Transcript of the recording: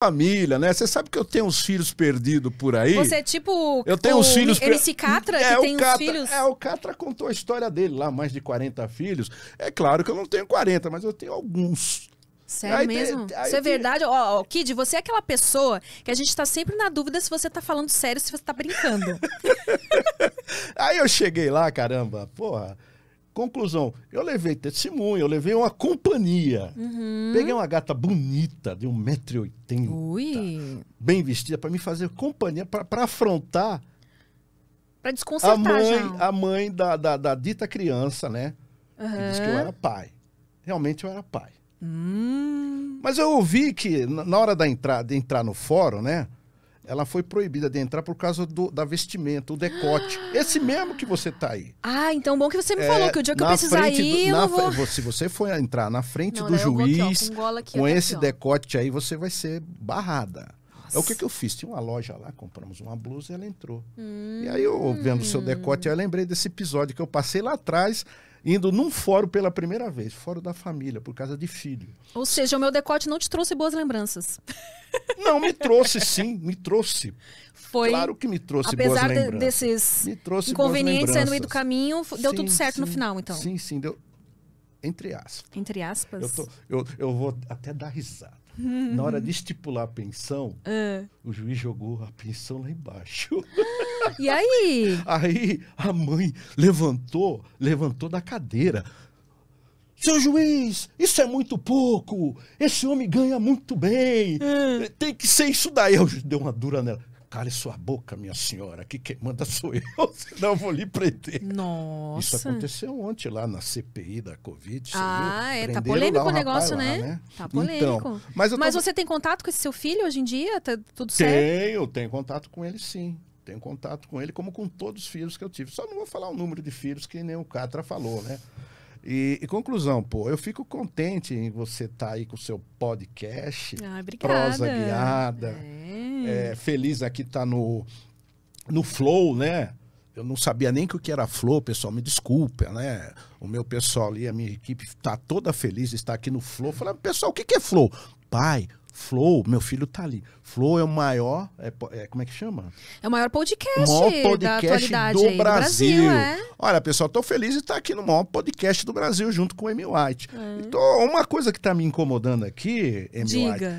família, né? Você sabe que eu tenho uns filhos perdidos por aí. Você é tipo. Eu tenho o, uns filhos Ele Esse Catra é, que tem Catra, filhos. É, o Catra contou a história dele lá, mais de 40 filhos. É claro que eu não tenho 40, mas eu tenho alguns. Sério aí, mesmo? Aí, Isso aí, é verdade? Ó, oh, Kid, você é aquela pessoa que a gente tá sempre na dúvida se você tá falando sério, se você tá brincando. aí eu cheguei lá, caramba, porra. Conclusão, eu levei testemunho, eu levei uma companhia. Uhum. Peguei uma gata bonita, de 1,80m, bem vestida, para me fazer companhia, para afrontar Pra desconcertar, a mãe, já. A mãe da, da, da dita criança, né? Uhum. Que disse que eu era pai. Realmente eu era pai. Hum. Mas eu ouvi que, na hora da entrada, de entrar no fórum, né? ela foi proibida de entrar por causa do, da vestimenta, o decote. Esse mesmo que você tá aí. Ah, então bom que você me é, falou, que o dia que eu precisar ir, do, na, vou... Se você for entrar na frente não, do juiz, aqui, ó, com, aqui, com esse aqui, decote aí, você vai ser barrada. É o que, que eu fiz? Tinha uma loja lá, compramos uma blusa e ela entrou. Hum. E aí eu hum. vendo o seu decote, eu lembrei desse episódio que eu passei lá atrás indo num fórum pela primeira vez, fórum da família, por causa de filho. Ou seja, o meu decote não te trouxe boas lembranças. Não, me trouxe sim, me trouxe. Foi. Claro que me trouxe apesar boas lembranças. desses me trouxe inconvenientes no meio do caminho, deu sim, tudo certo sim, no final, então. Sim, sim, deu. Entre aspas. Entre aspas. Eu, tô, eu, eu vou até dar risada. Hum. Na hora de estipular a pensão, o juiz jogou a pensão lá embaixo. E aí? aí a mãe levantou, levantou da cadeira. Seu juiz, isso é muito pouco. Esse homem ganha muito bem. Ah. Tem que ser isso daí. Eu deu uma dura nela. Cale sua boca, minha senhora, que quem manda sou eu, senão eu vou lhe prender. Nossa. Isso aconteceu ontem lá na CPI da Covid. Ah, é, tá polêmico o negócio, lá, né? né? Tá polêmico. Então, mas, tô... mas você tem contato com esse seu filho hoje em dia? Tá tudo certo? Tenho, tenho contato com ele sim. Tenho contato com ele, como com todos os filhos que eu tive. Só não vou falar o número de filhos que nem o Catra falou, né? E, e, conclusão, pô, eu fico contente em você estar tá aí com o seu podcast. Ah, obrigada. Prosa guiada. É é, feliz aqui tá no, no Flow, né? Eu não sabia nem que o que era Flow, pessoal, me desculpa, né? O meu pessoal ali, a minha equipe tá toda feliz de estar aqui no Flow. Falando, pessoal, o que, que é Flow? Pai, Flow, meu filho tá ali. Flow é o maior, é, é, como é que chama? É o maior podcast, o maior podcast do, aí, Brasil. do Brasil. É? Olha, pessoal, tô feliz de estar aqui no maior podcast do Brasil junto com o Amy White. É. Então, uma coisa que tá me incomodando aqui, Amy Diga. White,